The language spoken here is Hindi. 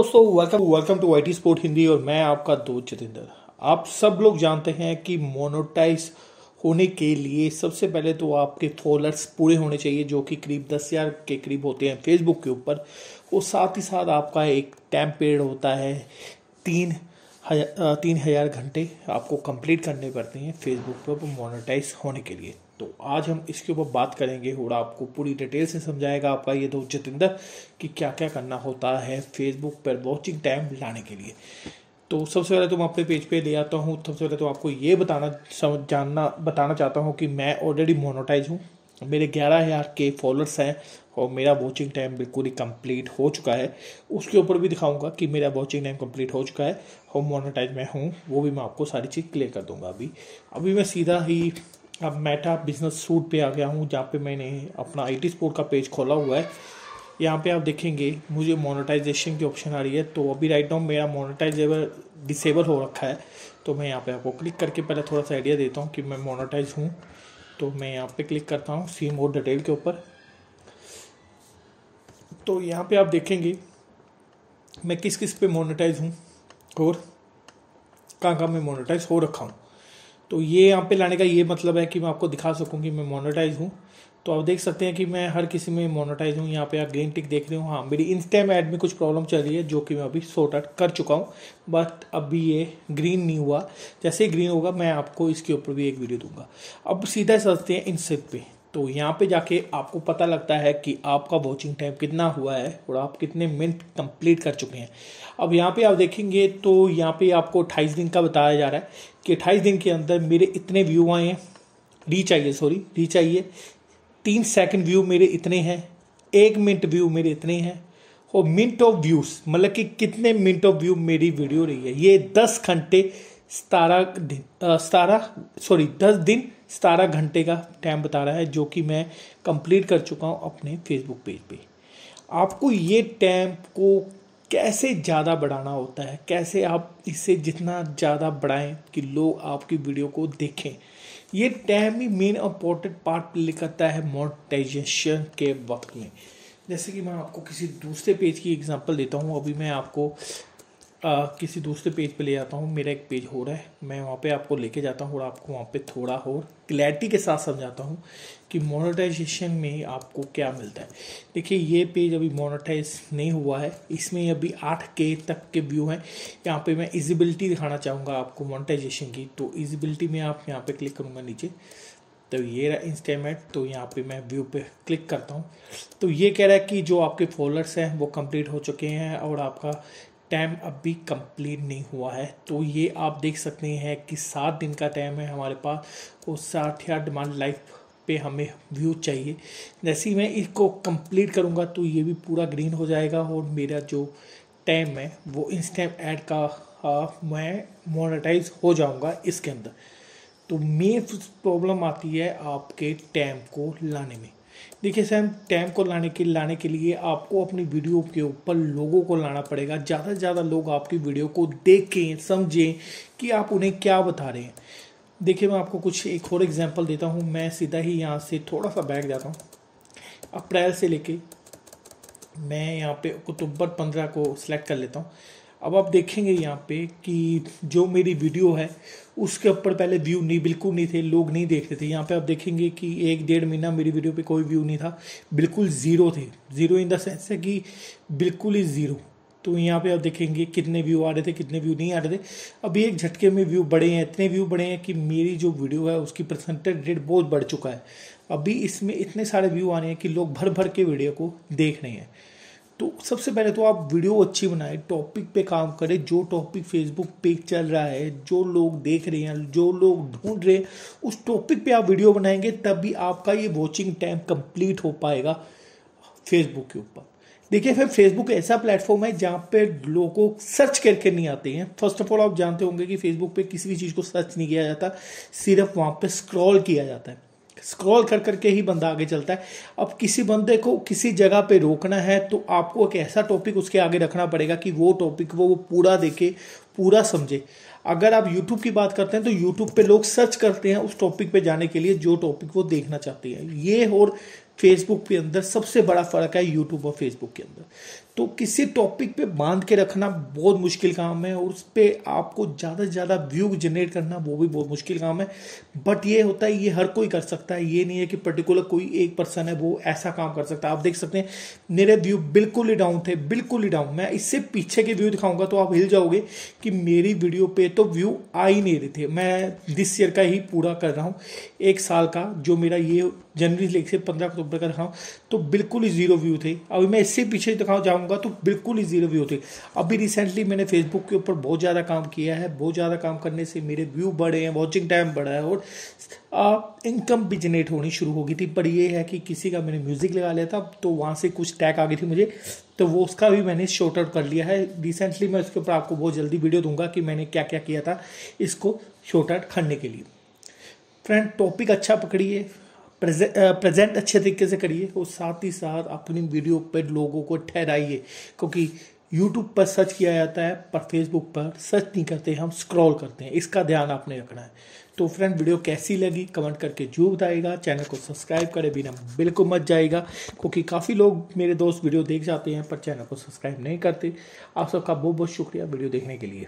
दोस्तों welcome welcome to I sport Hindi और मैं आपका दोस्त जितेंद्र आप सब लोग जानते हैं कि मोनोटाइज होने के लिए सबसे पहले तो आपके फॉलोअर्स पूरे होने चाहिए जो कि करीब दस हज़ार के करीब होते हैं फेसबुक के ऊपर और साथ ही साथ आपका एक टाइम पीरियड होता है तीन हजार तीन हज़ार घंटे आपको कंप्लीट करने पड़ते हैं फेसबुक पर मोनोटाइज होने के लिए तो आज हम इसके ऊपर बात करेंगे होड़ा आपको पूरी डिटेल से समझाएगा आपका ये दोस्त तो जितेंद्र कि क्या क्या करना होता है फेसबुक पर वॉचिंग टाइम लाने के लिए तो सबसे पहले तो मैं अपने पेज पे ले आता हूँ सबसे पहले तो आपको ये बताना समझ जानना बताना चाहता हूँ कि मैं ऑलरेडी मोनोटाइज हूँ मेरे ग्यारह हज़ार के फॉलोअर्स हैं और मेरा वॉचिंग टाइम बिल्कुल ही कंप्लीट हो चुका है उसके ऊपर भी दिखाऊंगा कि मेरा वॉचिंग टाइम कंप्लीट हो चुका है और मोनोटाइज मैं हूँ वो भी मैं आपको सारी चीज़ क्लियर कर दूंगा अभी अभी मैं सीधा ही अब मेटा बिजनेस सूट पे आ गया हूँ जहाँ पे मैंने अपना आईटी स्पोर्ट का पेज खोला हुआ है यहाँ पे आप देखेंगे मुझे मोनेटाइजेशन की ऑप्शन आ रही है तो अभी राइट डाउन मेरा मोनेटाइजेबल डिसेबल हो रखा है तो मैं यहाँ पे आपको क्लिक करके पहले थोड़ा सा आइडिया देता हूँ कि मैं मोनेटाइज हूँ तो मैं यहाँ पे क्लिक करता हूँ सी मोर डिटेल के ऊपर तो यहाँ पे आप देखेंगे मैं किस किस पे मोनेटाइज हूँ और कहाँ कहाँ मैं मोनेटाइज हो रखा हूँ तो ये यहाँ पे लाने का ये मतलब है कि मैं आपको दिखा सकूँ कि मैं मोनोटाइज हूँ तो आप देख सकते हैं कि मैं हर किसी में मोनोटाइज हूँ यहाँ पे आप ग्रीन टिक देख रहे हो हाँ मेरी इंस्टाइम ऐड में कुछ प्रॉब्लम चल रही है जो कि मैं अभी सॉर्ट आउट कर चुका हूँ बट अभी ये ग्रीन नहीं हुआ जैसे ही ग्रीन होगा मैं आपको इसके ऊपर भी एक वीडियो दूंगा अब सीधा चलते हैं इंसेट पे तो यहाँ पे जाके आपको पता लगता है कि आपका वॉचिंग टाइम कितना हुआ है और आप कितने मिनट कंप्लीट कर चुके हैं अब यहाँ पे आप देखेंगे तो यहाँ पे आपको अट्ठाईस दिन का बताया जा रहा है कि अट्ठाईस दिन के अंदर मेरे इतने व्यू आए हैं रीच आइए सॉरी रीच आइए तीन सेकंड व्यू मेरे इतने हैं एक मिनट व्यू मेरे इतने हैं और मिनट ऑफ व्यूज़ मतलब कि कितने मिनट ऑफ व्यू मेरी वीडियो रही है ये दस घंटे सतारह दिन सतारह सॉरी दस दिन सतारह घंटे का टाइम बता रहा है जो कि मैं कंप्लीट कर चुका हूँ अपने फेसबुक पेज पे आपको ये टाइम को कैसे ज़्यादा बढ़ाना होता है कैसे आप इसे जितना ज़्यादा बढ़ाएं कि लोग आपकी वीडियो को देखें ये टाइम ही मेन इम्पोर्टेंट पार्ट प्ले करता है मोनेटाइजेशन के वक्त में जैसे कि मैं आपको किसी दूसरे पेज की एग्जांपल देता हूँ अभी मैं आपको आ, किसी दूसरे पेज पे ले जाता हूँ मेरा एक पेज हो रहा है मैं वहाँ पे आपको लेके जाता हूँ और आपको वहाँ पे थोड़ा और क्लैरिटी के साथ समझाता हूँ कि मोनेटाइजेशन में आपको क्या मिलता है देखिए ये पेज अभी मोनेटाइज नहीं हुआ है इसमें अभी आठ के तक के व्यू हैं यहाँ पे मैं इजिबिलिटी दिखाना चाहूँगा आपको मोनिटाइजेशन की तो इजिबिलिटी में आप यहाँ पर क्लिक करूँगा नीचे तो ये रहा इंस्टामेट तो यहाँ पे मैं व्यू पे क्लिक करता हूँ तो ये कह रहा है कि जो आपके फॉलोअर्स हैं वो कंप्लीट हो चुके हैं और आपका टाइम अब भी कंप्लीट नहीं हुआ है तो ये आप देख सकते हैं कि सात दिन का टाइम है हमारे पास तो साठ या डिमांड लाइफ पे हमें व्यू चाहिए जैसे ही मैं इसको कंप्लीट करूँगा तो ये भी पूरा ग्रीन हो जाएगा और मेरा जो टाइम है वो इस टाइम ऐड का आ, मैं मोनेटाइज हो जाऊँगा इसके अंदर तो मेन प्रॉब्लम आती है आपके टाइम को लाने में देखिए सैम टैम को लाने के लाने के लिए आपको अपनी वीडियो के ऊपर लोगों को लाना पड़ेगा ज़्यादा से ज़्यादा लोग आपकी वीडियो को देखें समझें कि आप उन्हें क्या बता रहे हैं देखिए मैं आपको कुछ एक और एग्जांपल देता हूँ मैं सीधा ही यहाँ से थोड़ा सा बैग जाता हूँ अप्रैल से लेके मैं यहाँ पे अक्टूबर पंद्रह को सिलेक्ट कर लेता हूँ अब आप देखेंगे यहाँ पे कि जो मेरी वीडियो है उसके ऊपर पहले व्यू नहीं बिल्कुल नहीं थे लोग नहीं देखते थे यहाँ पे आप देखेंगे कि एक डेढ़ महीना मेरी वीडियो पे कोई व्यू नहीं था बिल्कुल ज़ीरो थे ज़ीरो इन द सेंस है कि बिल्कुल ही ज़ीरो तो यहाँ पे आप देखेंगे कितने व्यू आ रहे थे कितने व्यू नहीं आ रहे थे अभी एक झटके में व्यू बढ़े हैं इतने व्यू बढ़े हैं कि मेरी जो वीडियो है उसकी परसेंटेज रेट बहुत बढ़ चुका है अभी इसमें इतने सारे व्यू आ रहे हैं कि लोग भर भर के वीडियो को देख रहे हैं तो सबसे पहले तो आप वीडियो अच्छी बनाएं टॉपिक पे काम करें जो टॉपिक फेसबुक पे चल रहा है जो लोग देख रहे हैं जो लोग ढूंढ रहे हैं उस टॉपिक पे आप वीडियो बनाएंगे तब भी आपका ये वॉचिंग टाइम कंप्लीट हो पाएगा फेसबुक के ऊपर देखिए फिर फेसबुक ऐसा प्लेटफॉर्म है जहाँ पे लोगों सर्च करके नहीं आते हैं फर्स्ट ऑफ ऑल आप जानते होंगे कि फेसबुक पे किसी भी चीज़ को सर्च नहीं किया जाता सिर्फ वहाँ पे स्क्रॉल किया जाता है स्क्रॉल कर करके ही बंदा आगे चलता है अब किसी बंदे को किसी जगह पे रोकना है तो आपको एक ऐसा टॉपिक उसके आगे रखना पड़ेगा कि वो टॉपिक वो वो पूरा देखे पूरा समझे अगर आप यूट्यूब की बात करते हैं तो यूट्यूब पे लोग सर्च करते हैं उस टॉपिक पे जाने के लिए जो टॉपिक वो देखना चाहते हैं ये और फेसबुक के अंदर सबसे बड़ा फ़र्क है यूट्यूब और फेसबुक के अंदर तो किसी टॉपिक पे बांध के रखना बहुत मुश्किल काम है और उस पर आपको ज़्यादा से ज़्यादा व्यू जनरेट करना वो भी बहुत मुश्किल काम है बट ये होता है ये हर कोई कर सकता है ये नहीं है कि पर्टिकुलर कोई एक पर्सन है वो ऐसा काम कर सकता है आप देख सकते हैं मेरे व्यू बिल्कुल ही डाउन थे बिल्कुल ही डाउन मैं इससे पीछे के व्यू दिखाऊंगा तो आप हिल जाओगे कि मेरी वीडियो पे तो व्यू आ ही नहीं रहे थे मैं दिस ईयर का ही पूरा कर रहा हूँ एक साल का जो मेरा ये जनवरी से पंद्रह ऊपर का दिखाऊँ तो बिल्कुल ही ज़ीरो व्यू थे अभी मैं इससे पीछे दिखाऊँ जाऊँगा तो बिल्कुल ही ज़ीरो व्यू थे अभी रिसेंटली मैंने फेसबुक के ऊपर बहुत ज़्यादा काम किया है बहुत ज़्यादा काम करने से मेरे व्यू बढ़े हैं वॉचिंग टाइम बढ़ा है और इनकम भी जनरेट होनी शुरू हो गई थी पर यह है कि किसी का मैंने म्यूज़िक लगा लिया था तो वहाँ से कुछ टैग आ गई थी मुझे तो वो उसका भी मैंने शॉर्ट आउट कर लिया है रिसेंटली मैं उसके ऊपर आपको बहुत जल्दी वीडियो दूंगा कि मैंने क्या क्या किया था इसको शॉर्ट आउट करने के लिए फ्रेंड टॉपिक अच्छा पकड़िए प्रेजेंट अच्छे तरीके से करिए और साथ ही साथ अपनी वीडियो पर लोगों को ठहराइए क्योंकि यूट्यूब पर सर्च किया जाता है पर फेसबुक पर सर्च नहीं करते हम स्क्रॉल करते हैं इसका ध्यान आपने रखना है तो फ्रेंड वीडियो कैसी लगी कमेंट करके जो बताएगा चैनल को सब्सक्राइब करें बिना बिल्कुल मत जाएगा क्योंकि काफ़ी लोग मेरे दोस्त वीडियो देख जाते हैं पर चैनल को सब्सक्राइब नहीं करते आप सबका बहुत बहुत शुक्रिया वीडियो देखने के लिए